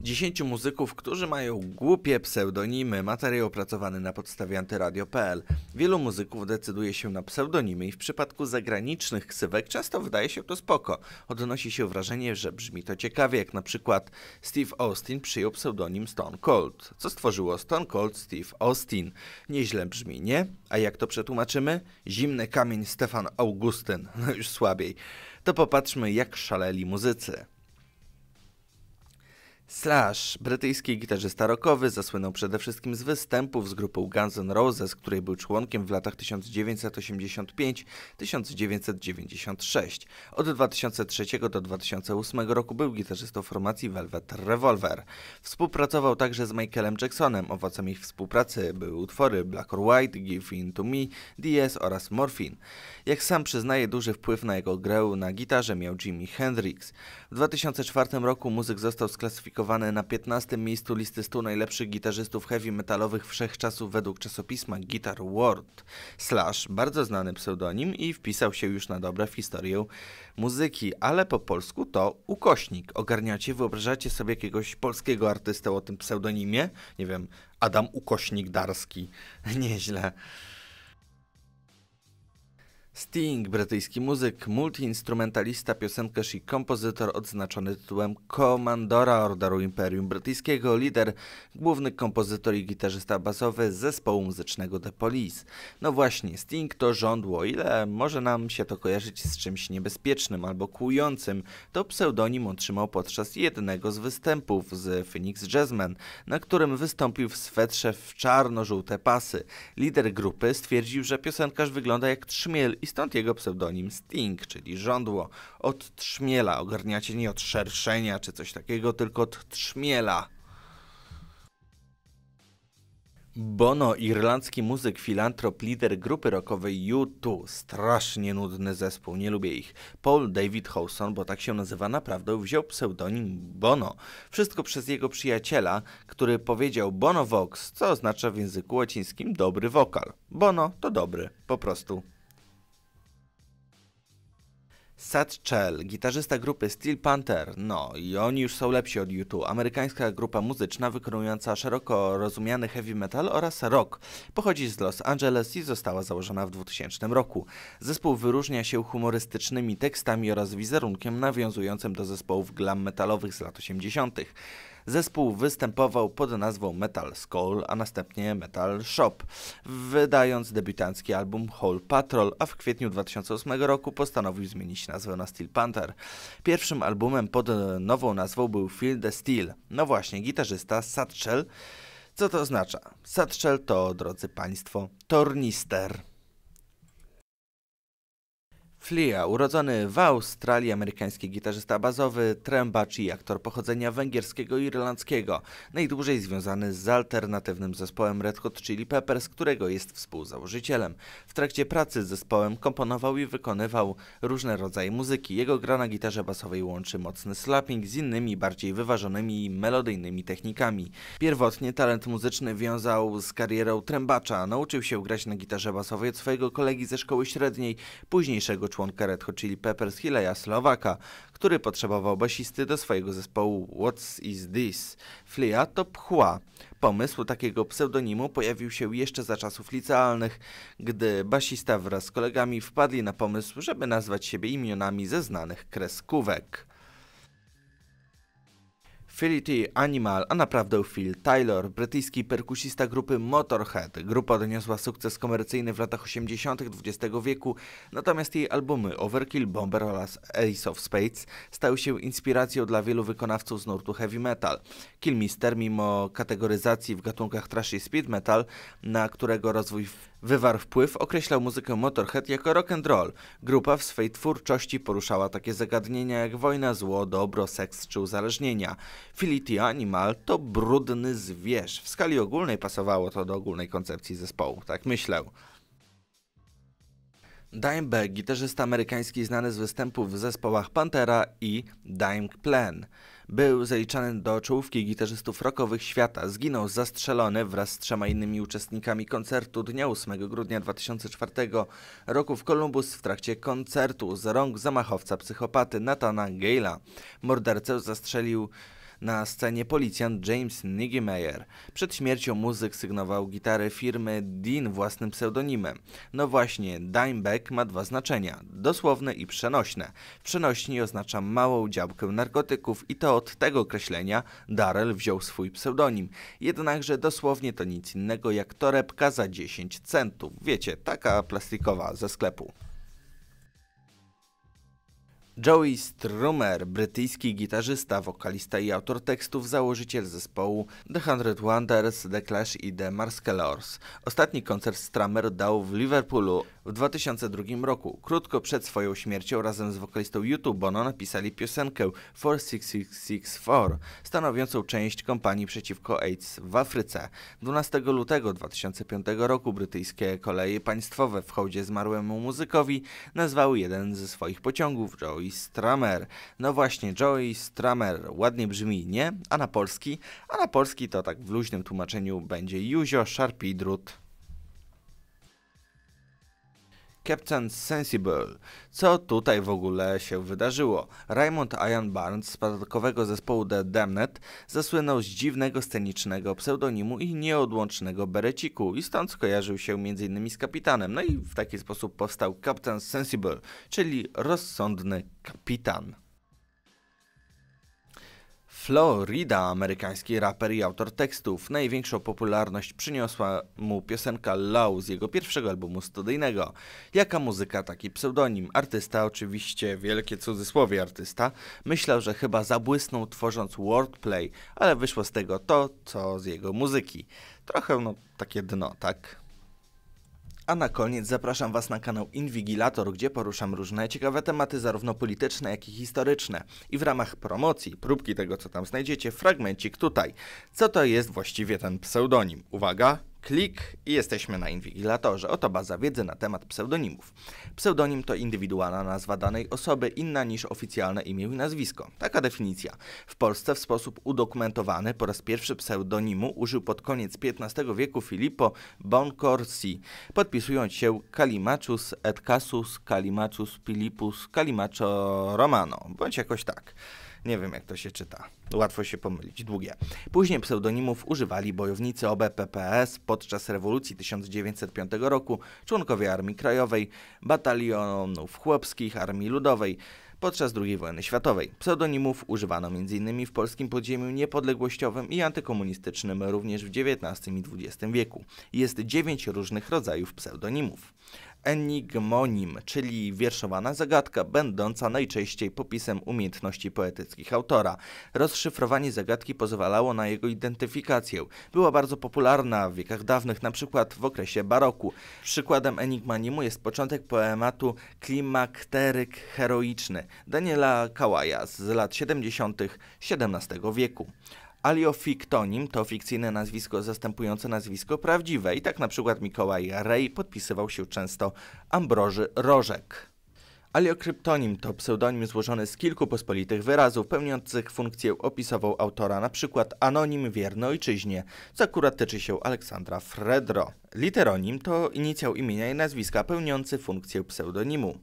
10 muzyków, którzy mają głupie pseudonimy, materiał opracowany na podstawie antyradio.pl. Wielu muzyków decyduje się na pseudonimy i w przypadku zagranicznych ksywek często wydaje się to spoko. Odnosi się wrażenie, że brzmi to ciekawie, jak na przykład Steve Austin przyjął pseudonim Stone Cold, co stworzyło Stone Cold Steve Austin. Nieźle brzmi, nie? A jak to przetłumaczymy? Zimny kamień Stefan Augustyn. No już słabiej. To popatrzmy, jak szaleli muzycy. Slash, brytyjski gitarzysta rockowy, zasłynął przede wszystkim z występów z grupą Guns N' Roses, której był członkiem w latach 1985-1996. Od 2003 do 2008 roku był gitarzystą formacji Velvet Revolver. Współpracował także z Michaelem Jacksonem. Owocem ich współpracy były utwory Black or White, Give In To Me, DS oraz Morphine. Jak sam przyznaje, duży wpływ na jego grę na gitarze miał Jimi Hendrix. W 2004 roku muzyk został sklasyfikowany na 15. miejscu listy 100 najlepszych gitarzystów heavy metalowych wszechczasów według czasopisma Guitar World. Slash, bardzo znany pseudonim i wpisał się już na dobre w historię muzyki, ale po polsku to ukośnik. Ogarniacie, wyobrażacie sobie jakiegoś polskiego artystę o tym pseudonimie? Nie wiem, Adam Ukośnik Darski. Nieźle. Sting, brytyjski muzyk, multiinstrumentalista, piosenkarz i kompozytor odznaczony tytułem komandora Orderu Imperium Brytyjskiego, lider, główny kompozytor i gitarzysta basowy zespołu muzycznego The Police. No właśnie, Sting to żądło, ile może nam się to kojarzyć z czymś niebezpiecznym albo kłującym, to pseudonim otrzymał podczas jednego z występów z Phoenix Jazzman, na którym wystąpił w swetrze w czarno-żółte pasy. Lider grupy stwierdził, że piosenkarz wygląda jak trzmiel i stąd jego pseudonim Sting, czyli żądło od trzmiela. Ogarniacie nie od szerszenia czy coś takiego, tylko od trzmiela. Bono, irlandzki muzyk, filantrop, lider grupy rockowej U2. Strasznie nudny zespół, nie lubię ich. Paul David Howson, bo tak się nazywa naprawdę, wziął pseudonim Bono. Wszystko przez jego przyjaciela, który powiedział Bono Vox, co oznacza w języku łacińskim dobry wokal. Bono to dobry, po prostu Chell, gitarzysta grupy Steel Panther, no i oni już są lepsi od YouTube, amerykańska grupa muzyczna wykonująca szeroko rozumiany heavy metal oraz rock. Pochodzi z Los Angeles i została założona w 2000 roku. Zespół wyróżnia się humorystycznymi tekstami oraz wizerunkiem nawiązującym do zespołów glam metalowych z lat 80 zespół występował pod nazwą Metal Skull, a następnie Metal Shop, wydając debiutancki album Hole Patrol, a w kwietniu 2008 roku postanowił zmienić nazwę na Steel Panther. Pierwszym albumem pod nową nazwą był Feel the Steel. No właśnie, gitarzysta Satchel. Co to oznacza? Satchel to, drodzy Państwo, tornister. Flea, urodzony w Australii, amerykański gitarzysta bazowy, trębacz i aktor pochodzenia węgierskiego i irlandzkiego, najdłużej związany z alternatywnym zespołem Red Hot Chili Peppers, którego jest współzałożycielem. W trakcie pracy z zespołem komponował i wykonywał różne rodzaje muzyki. Jego gra na gitarze basowej łączy mocny slapping z innymi bardziej wyważonymi i melodyjnymi technikami. Pierwotnie talent muzyczny wiązał z karierą trębacza. Nauczył się grać na gitarze basowej od swojego kolegi ze szkoły średniej, późniejszego członka członka Red Hot Chili Peppers Hileja Słowaka, który potrzebował basisty do swojego zespołu What's Is This? Flea to pchła. Pomysł takiego pseudonimu pojawił się jeszcze za czasów licealnych, gdy basista wraz z kolegami wpadli na pomysł, żeby nazwać siebie imionami ze znanych kreskówek. Filthy Animal, a naprawdę Phil Taylor, brytyjski perkusista grupy Motorhead. Grupa odniosła sukces komercyjny w latach 80. XX wieku, natomiast jej albumy Overkill, Bomber oraz Ace of Spades stały się inspiracją dla wielu wykonawców z nurtu heavy metal. Killmister, mimo kategoryzacji w gatunkach trash i speed metal, na którego rozwój Wywar wpływ określał muzykę Motorhead jako rock and roll. Grupa w swej twórczości poruszała takie zagadnienia jak wojna, zło, dobro, seks czy uzależnienia. Fility Animal to brudny zwierz. W skali ogólnej pasowało to do ogólnej koncepcji zespołu, tak myślę. Dimebag, gitarzysta amerykański znany z występów w zespołach Pantera i Dime Plan. Był zaliczany do czołówki gitarzystów rockowych świata. Zginął zastrzelony wraz z trzema innymi uczestnikami koncertu dnia 8 grudnia 2004 roku w Columbus w trakcie koncertu z rąk zamachowca psychopaty Natana Gayla. Mordercę zastrzelił na scenie policjant James Niggemeyer. Przed śmiercią muzyk sygnował gitarę firmy Dean własnym pseudonimem. No właśnie, Dimebag ma dwa znaczenia, dosłowne i przenośne. W przenośni oznacza małą działkę narkotyków i to od tego określenia Darrell wziął swój pseudonim. Jednakże dosłownie to nic innego jak torebka za 10 centów. Wiecie, taka plastikowa ze sklepu. Joey Strummer, brytyjski gitarzysta, wokalista i autor tekstów, założyciel zespołu The Hundred Wonders, The Clash i The Marskellors. Ostatni koncert Strummer dał w Liverpoolu w 2002 roku. Krótko przed swoją śmiercią razem z wokalistą YouTube Bono napisali piosenkę 46664, stanowiącą część kampanii przeciwko AIDS w Afryce. 12 lutego 2005 roku brytyjskie koleje państwowe w hołdzie zmarłemu muzykowi nazwały jeden ze swoich pociągów Joey Stramer. No właśnie, Joey Stramer ładnie brzmi, nie? A na polski? A na polski to tak w luźnym tłumaczeniu będzie Juzio Szarpidrut. Captain Sensible. Co tutaj w ogóle się wydarzyło? Raymond Ian Barnes z podatkowego zespołu The Damned zasłynął z dziwnego scenicznego pseudonimu i nieodłącznego bereciku i stąd skojarzył się m.in. z kapitanem. No i w taki sposób powstał Captain Sensible, czyli rozsądny kapitan. Florida, amerykański raper i autor tekstów. Największą popularność przyniosła mu piosenka Low z jego pierwszego albumu studyjnego. Jaka muzyka, taki pseudonim. Artysta, oczywiście wielkie cudzysłowie artysta, myślał, że chyba zabłysnął tworząc wordplay, ale wyszło z tego to, co z jego muzyki. Trochę no takie dno, tak? A na koniec zapraszam Was na kanał Inwigilator, gdzie poruszam różne ciekawe tematy, zarówno polityczne, jak i historyczne. I w ramach promocji, próbki tego co tam znajdziecie, fragmencik tutaj. Co to jest właściwie ten pseudonim? Uwaga! Klik i jesteśmy na Inwigilatorze. Oto baza wiedzy na temat pseudonimów. Pseudonim to indywidualna nazwa danej osoby, inna niż oficjalne imię i nazwisko. Taka definicja. W Polsce w sposób udokumentowany po raz pierwszy pseudonimu użył pod koniec XV wieku Filippo Boncorsi, podpisując się Kalimachus et Casus, Kalimachus Pilipus, Kalimacho Romano, bądź jakoś tak. Nie wiem, jak to się czyta. Łatwo się pomylić, długie. Później pseudonimów używali bojownicy OBPPS podczas rewolucji 1905 roku, członkowie Armii Krajowej, batalionów chłopskich, Armii Ludowej, podczas II wojny światowej. Pseudonimów używano m.in. w polskim podziemiu niepodległościowym i antykomunistycznym również w XIX i XX wieku. Jest dziewięć różnych rodzajów pseudonimów enigmonim, czyli wierszowana zagadka, będąca najczęściej popisem umiejętności poetyckich autora. Rozszyfrowanie zagadki pozwalało na jego identyfikację. Była bardzo popularna w wiekach dawnych, na przykład w okresie baroku. Przykładem enigmanimu jest początek poematu Klimakteryk heroiczny Daniela Kałaja z lat 70. XVII wieku. Aliofiktonim to fikcyjne nazwisko zastępujące nazwisko prawdziwe i tak na przykład Mikołaj Rej podpisywał się często Ambroży Rożek. Aliokryptonim to pseudonim złożony z kilku pospolitych wyrazów pełniących funkcję opisową autora, np. anonim wierny ojczyźnie, co akurat tyczy się Aleksandra Fredro. Literonim to inicjał imienia i nazwiska pełniący funkcję pseudonimu.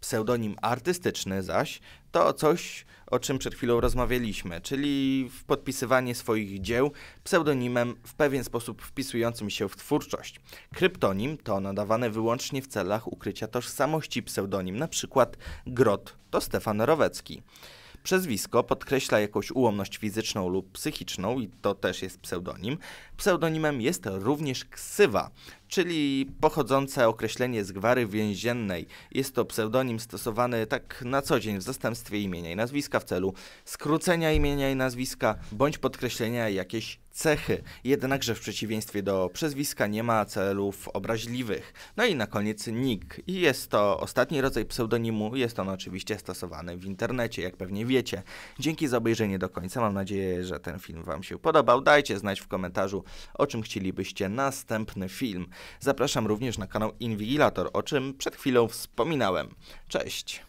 Pseudonim artystyczny zaś to coś, o czym przed chwilą rozmawialiśmy, czyli podpisywanie swoich dzieł pseudonimem w pewien sposób wpisującym się w twórczość. Kryptonim to nadawane wyłącznie w celach ukrycia tożsamości pseudonim, na przykład Grot to Stefan Rowecki. Przezwisko podkreśla jakąś ułomność fizyczną lub psychiczną i to też jest pseudonim. Pseudonimem jest również ksywa, czyli pochodzące określenie z gwary więziennej. Jest to pseudonim stosowany tak na co dzień w zastępstwie imienia i nazwiska w celu skrócenia imienia i nazwiska bądź podkreślenia jakiejś cechy. Jednakże w przeciwieństwie do przezwiska nie ma celów obraźliwych. No i na koniec nick. I jest to ostatni rodzaj pseudonimu. Jest on oczywiście stosowany w internecie, jak pewnie wiecie. Dzięki za obejrzenie do końca. Mam nadzieję, że ten film Wam się podobał. Dajcie znać w komentarzu, o czym chcielibyście następny film. Zapraszam również na kanał Inwigilator, o czym przed chwilą wspominałem. Cześć!